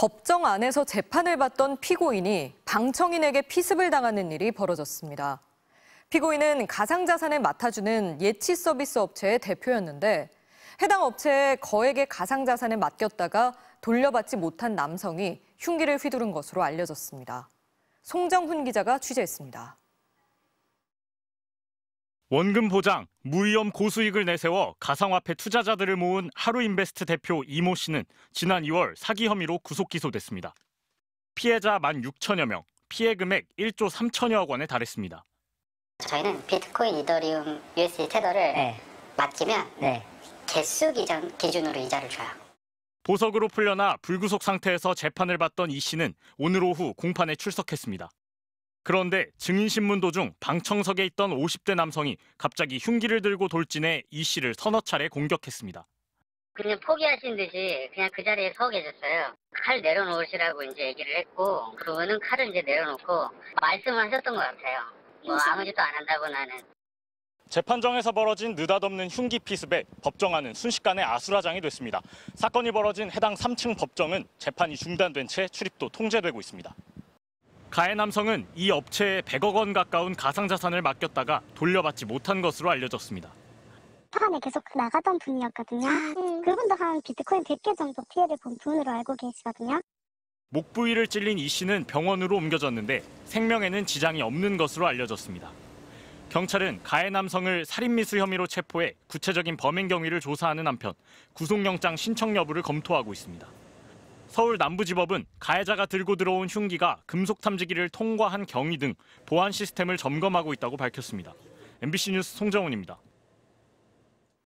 법정 안에서 재판을 받던 피고인이 방청인에게 피습을 당하는 일이 벌어졌습니다. 피고인은 가상자산을 맡아주는 예치 서비스 업체의 대표였는데 해당 업체에 거액의 가상자산을 맡겼다가 돌려받지 못한 남성이 흉기를 휘두른 것으로 알려졌습니다. 송정훈 기자가 취재했습니다. 원금 보장, 무위험 고수익을 내세워 가상화폐 투자자들을 모은 하루인베스트 대표 이모 씨는 지난 2월 사기 혐의로 구속 기소됐습니다. 피해자 1만 6천여 명, 피해 금액 1조 3천여억 원에 달했습니다. 저희는 비트코인, 이더리움, USD 테더를 네. 맡기면 네. 개수 기준, 기준으로 이자를 줘요. 보석으로 풀려나 불구속 상태에서 재판을 받던 이 씨는 오늘 오후 공판에 출석했습니다. 그런데 증인신문 도중 방청석에 있던 50대 남성이 갑자기 흉기를 들고 돌진해 이 씨를 서너 차례 공격했습니다. 그냥 포기하신 듯이 그냥 그 자리에 서 계셨어요. 칼 내려놓으시라고 이제 얘기를 했고 그분은 칼을 이제 내려놓고 말씀을 하셨던 것 같아요. 뭐 아무 짓도 안 한다고 나는. 재판정에서 벌어진 느닷없는 흉기 피습에 법정안은 순식간에 아수라장이 됐습니다. 사건이 벌어진 해당 3층 법정은 재판이 중단된 채 출입도 통제되고 있습니다. 가해 남성은 이 업체에 100억 원 가까운 가상자산을 맡겼다가 돌려받지 못한 것으로 알려졌습니다. 처음에 계속 나가던 분이었거든요. 아, 음, 네. 그분도 한 비트코인 100개 정도 피해를 본 분으로 알고 계시거든요. 목 부위를 찔린 이 씨는 병원으로 옮겨졌는데 생명에는 지장이 없는 것으로 알려졌습니다. 경찰은 가해 남성을 살인미수 혐의로 체포해 구체적인 범행 경위를 조사하는 한편 구속영장 신청 여부를 검토하고 있습니다. 서울 남부지법은 가해자가 들고 들어온 흉기가 금속 탐지기를 통과한 경위 등 보안 시스템을 점검하고 있다고 밝혔습니다. MBC 뉴스 송정훈입니다.